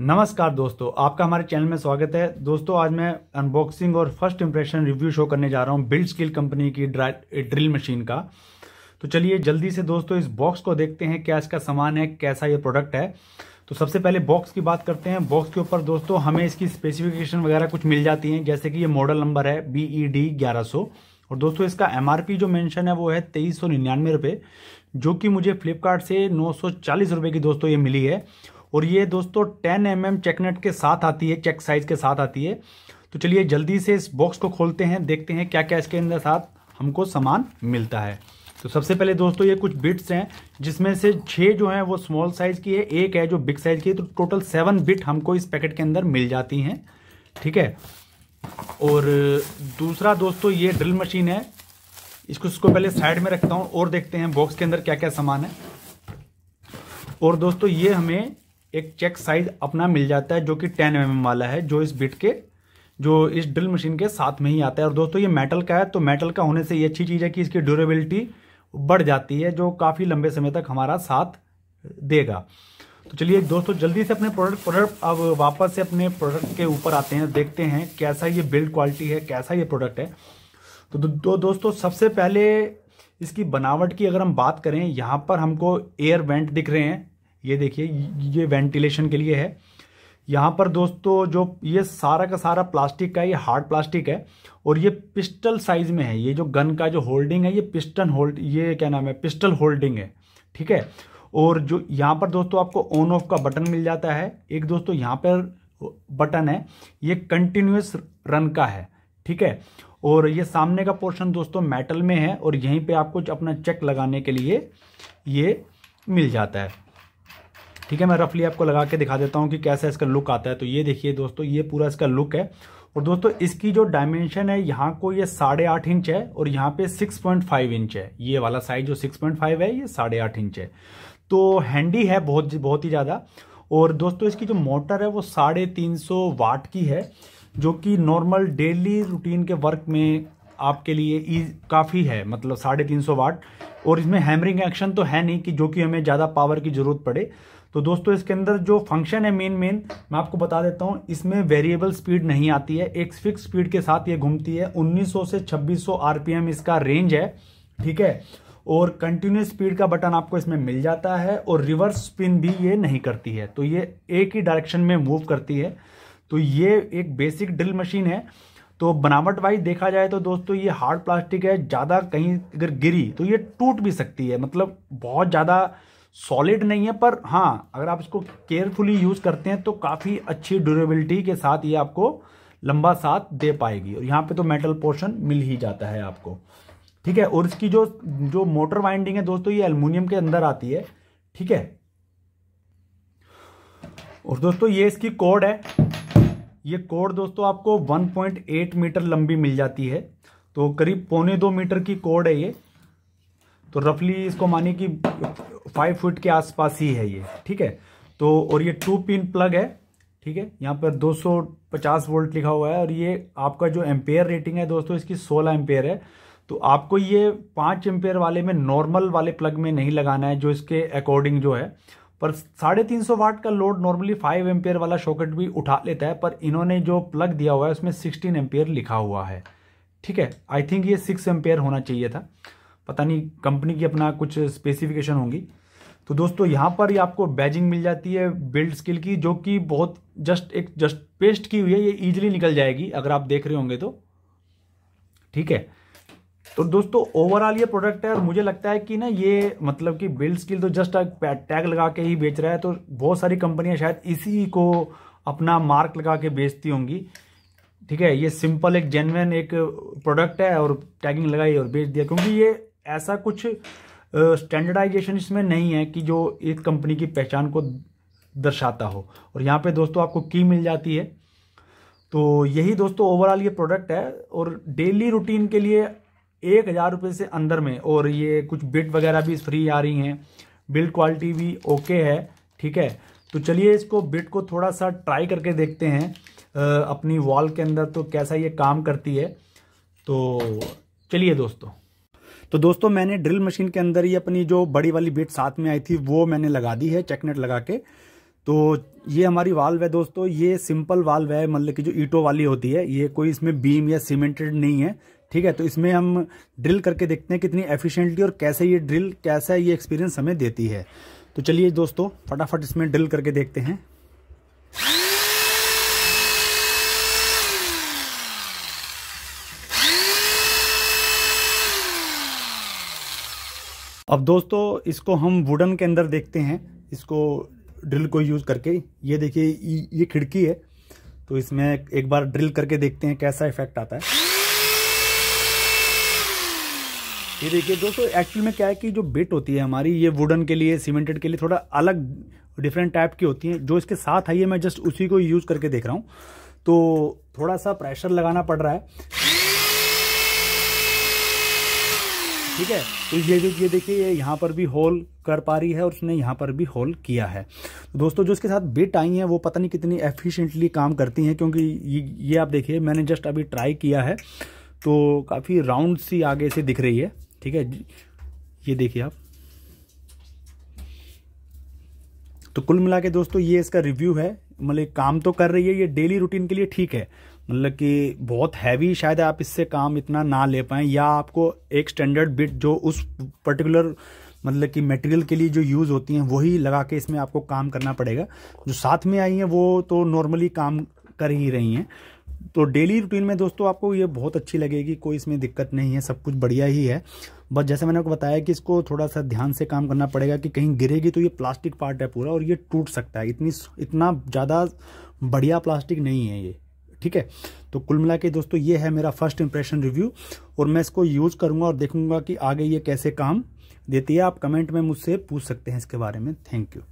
नमस्कार दोस्तों आपका हमारे चैनल में स्वागत है दोस्तों आज मैं अनबॉक्सिंग और फर्स्ट इंप्रेशन रिव्यू शो करने जा रहा हूँ बिल्ड स्किल कंपनी की ड्रिल मशीन का तो चलिए जल्दी से दोस्तों इस बॉक्स को देखते हैं क्या इसका सामान है कैसा ये प्रोडक्ट है तो सबसे पहले बॉक्स की बात करते हैं बॉक्स के ऊपर दोस्तों हमें इसकी स्पेसिफिकेशन वगैरह कुछ मिल जाती हैं जैसे कि ये मॉडल नंबर है बी ई डी ग्यारह और दोस्तों इसका एम जो मेंशन है वो है तेईस सौ निन्यानवे रुपये जो कि मुझे फ्लिपकार्ट से नौ सौ चालीस रुपये की दोस्तों ये मिली है और ये दोस्तों टेन एम एम चेकनेट के साथ आती है चेक साइज के साथ आती है तो चलिए जल्दी से इस बॉक्स को खोलते हैं देखते हैं क्या क्या इसके अंदर साथ हमको सामान मिलता है तो सबसे पहले दोस्तों ये कुछ बिट्स हैं जिसमें से छः जो हैं वो स्मॉल साइज़ की है एक है जो बिग साइज़ की है तो टोटल सेवन बिट हमको इस पैकेट के अंदर मिल जाती हैं ठीक है और दूसरा दोस्तों ये ड्रिल मशीन है इसको इसको पहले साइड में रखता हूँ और देखते हैं बॉक्स के अंदर क्या क्या सामान है और दोस्तों ये हमें एक चेक साइज अपना मिल जाता है जो कि टेन एम वाला है जो इस बिट के जो इस ड्रिल मशीन के साथ में ही आता है और दोस्तों ये मेटल का है तो मेटल का होने से ये अच्छी चीज़ है कि इसकी ड्यूरेबिलिटी बढ़ जाती है जो काफ़ी लंबे समय तक हमारा साथ देगा तो चलिए दोस्तों जल्दी से अपने प्रोडक्ट प्रोडक्ट अब वापस से अपने प्रोडक्ट के ऊपर आते हैं देखते हैं कैसा ये बिल्ड क्वालिटी है कैसा ये प्रोडक्ट है तो दो, दो दोस्तों सबसे पहले इसकी बनावट की अगर हम बात करें यहाँ पर हमको एयर वेंट दिख रहे हैं ये देखिए ये वेंटिलेशन के लिए है यहाँ पर दोस्तों जो ये सारा का सारा प्लास्टिक का ये हार्ड प्लास्टिक है और ये पिस्टल साइज में है ये जो गन का जो होल्डिंग है ये पिस्टन होल्ड ये क्या नाम है पिस्टल होल्डिंग है ठीक है और जो यहाँ पर दोस्तों आपको ऑन ऑफ का बटन मिल जाता है एक दोस्तों यहाँ पर बटन है ये कंटिन्यूस रन का है ठीक है और ये सामने का पोर्शन दोस्तों मेटल में है और यहीं पे आपको अपना चेक लगाने के लिए ये मिल जाता है ठीक है मैं रफली आपको लगा के दिखा देता हूँ कि कैसा इसका लुक आता है तो ये देखिए दोस्तों ये पूरा इसका लुक है और दोस्तों इसकी जो डायमेंशन है यहाँ को ये साढ़े आठ इंच है और यहाँ पे सिक्स पॉइंट फाइव इंच है ये वाला साइज जो सिक्स पॉइंट फाइव है ये साढ़े आठ इंच है तो हैंडी है बहुत बहुत ही ज़्यादा और दोस्तों इसकी जो मोटर है वो साढ़े तीन सौ वाट की है जो कि नॉर्मल डेली रूटीन के वर्क में आपके लिए काफ़ी है मतलब साढ़े तीन सौ वाट और इसमें हैमरिंग एक्शन तो है नहीं कि जो कि हमें ज़्यादा पावर की ज़रूरत पड़े तो दोस्तों इसके अंदर जो फंक्शन है मेन मेन मैं आपको बता देता हूँ इसमें वेरिएबल स्पीड नहीं आती है एक फिक्स स्पीड के साथ ये घूमती है उन्नीस से छब्बीस सौ इसका रेंज है ठीक है और कंटिन्यूस स्पीड का बटन आपको इसमें मिल जाता है और रिवर्स स्पिन भी ये नहीं करती है तो ये एक ही डायरेक्शन में मूव करती है तो ये एक बेसिक ड्रिल मशीन है तो बनावट वाइज देखा जाए तो दोस्तों ये हार्ड प्लास्टिक है ज़्यादा कहीं अगर गिरी तो ये टूट भी सकती है मतलब बहुत ज़्यादा सॉलिड नहीं है पर हाँ अगर आप इसको केयरफुली यूज़ करते हैं तो काफ़ी अच्छी ड्यूरेबिलिटी के साथ ये आपको लंबा साथ दे पाएगी और यहाँ पे तो मेटल पोर्शन मिल ही जाता है आपको ठीक है और इसकी जो जो मोटर वाइंडिंग है दोस्तों ये एलमिनियम के अंदर आती है ठीक है और दोस्तों ये इसकी कोड है ये कोड दोस्तों आपको 1.8 मीटर लंबी मिल जाती है तो करीब पौने दो मीटर की कोड है ये तो रफली इसको मानिए कि फाइव फुट के आसपास ही है ये ठीक है तो और ये टू पिन प्लग है ठीक है यहाँ पर 250 वोल्ट लिखा हुआ है और ये आपका जो एम्पेयर रेटिंग है दोस्तों इसकी 16 एम्पेयर है तो आपको ये पाँच एम्पेयर वाले में नॉर्मल वाले प्लग में नहीं लगाना है जो इसके अकॉर्डिंग जो है पर साढ़े तीन सौ वाट का लोड नॉर्मली फाइव एम्पियर वाला शॉकेट भी उठा लेता है पर इन्होंने जो प्लग दिया हुआ है उसमें सिक्सटीन एम्पियर लिखा हुआ है ठीक है आई थिंक ये सिक्स एम्पियर होना चाहिए था पता नहीं कंपनी की अपना कुछ स्पेसिफिकेशन होंगी तो दोस्तों यहाँ पर ही आपको बैजिंग मिल जाती है बिल्ड स्किल की जो कि बहुत जस्ट एक जस्ट पेस्ट की हुई है ये ईजिली निकल जाएगी अगर आप देख रहे होंगे तो ठीक है तो दोस्तों ओवरऑल ये प्रोडक्ट है और मुझे लगता है कि ना ये मतलब कि बिल्ड स्किल तो जस्ट टैग लगा के ही बेच रहा है तो बहुत सारी कंपनियां शायद इसी को अपना मार्क लगा के बेचती होंगी ठीक है ये सिंपल एक जेनवन एक प्रोडक्ट है और टैगिंग लगाई और बेच दिया क्योंकि ये ऐसा कुछ स्टैंडर्डाइजेशन इसमें नहीं है कि जो एक कंपनी की पहचान को दर्शाता हो और यहाँ पे दोस्तों आपको की मिल जाती है तो यही दोस्तों ओवरऑल ये प्रोडक्ट है और डेली रूटीन के लिए एक हज़ार रुपये से अंदर में और ये कुछ बिट वगैरह भी फ्री आ रही हैं बिल्ड क्वालिटी भी ओके है ठीक है तो चलिए इसको बिट को थोड़ा सा ट्राई करके देखते हैं आ, अपनी वॉल के अंदर तो कैसा ये काम करती है तो चलिए दोस्तों तो दोस्तों मैंने ड्रिल मशीन के अंदर ही अपनी जो बड़ी वाली बिट साथ में आई थी वो मैंने लगा दी है चेकनेट लगा के तो ये हमारी वाल्व है दोस्तों ये सिंपल वाल्व है मतलब कि जो ईटो वाली होती है ये कोई इसमें बीम या सीमेंटेड नहीं है ठीक है तो इसमें हम ड्रिल करके देखते हैं कितनी एफिशिएंटली और कैसे ये ड्रिल कैसा ये एक्सपीरियंस हमें देती है तो चलिए दोस्तों फटाफट इसमें ड्रिल करके देखते हैं अब दोस्तों इसको हम वुडन के अंदर देखते हैं इसको ड्रिल को यूज़ करके ये देखिए ये खिड़की है तो इसमें एक बार ड्रिल करके देखते हैं कैसा इफेक्ट आता है ये देखिए दोस्तों एक्चुअल में क्या है कि जो बिट होती है हमारी ये वुडन के लिए सीमेंटेड के लिए थोड़ा अलग डिफरेंट टाइप की होती है जो इसके साथ आई है मैं जस्ट उसी को यूज़ करके देख रहा हूँ तो थोड़ा सा प्रेशर लगाना पड़ रहा है ठीक है तो ये जो ये देखिए ये यहाँ पर भी होल कर पा रही है और उसने यहाँ पर भी होल किया है तो दोस्तों जो इसके साथ बिट आई हैं वो पता नहीं कितनी एफिशिएंटली काम करती हैं क्योंकि ये ये आप देखिए मैंने जस्ट अभी ट्राई किया है तो काफ़ी राउंड सी आगे से दिख रही है ठीक है ये देखिए आप तो कुल मिला के दोस्तों ये इसका रिव्यू है मतलब काम तो कर रही है ये डेली रूटीन के लिए ठीक है मतलब कि बहुत हैवी शायद आप इससे काम इतना ना ले पाएं या आपको एक स्टैंडर्ड बिट जो उस पर्टिकुलर मतलब कि मटेरियल के लिए जो यूज़ होती हैं वही लगा के इसमें आपको काम करना पड़ेगा जो साथ में आई हैं वो तो नॉर्मली काम कर ही रही हैं तो डेली रूटीन में दोस्तों आपको ये बहुत अच्छी लगेगी कोई इसमें दिक्कत नहीं है सब कुछ बढ़िया ही है बस जैसे मैंने आपको बताया कि इसको थोड़ा सा ध्यान से काम करना पड़ेगा कि कहीं गिरेगी तो ये प्लास्टिक पार्ट है पूरा और ये टूट सकता है इतनी इतना ज़्यादा बढ़िया प्लास्टिक नहीं है ये ठीक है तो कुल मिला के दोस्तों ये है मेरा फर्स्ट इंप्रेशन रिव्यू और मैं इसको यूज़ करूँगा और देखूँगा कि आगे ये कैसे काम देती है आप कमेंट में मुझसे पूछ सकते हैं इसके बारे में थैंक यू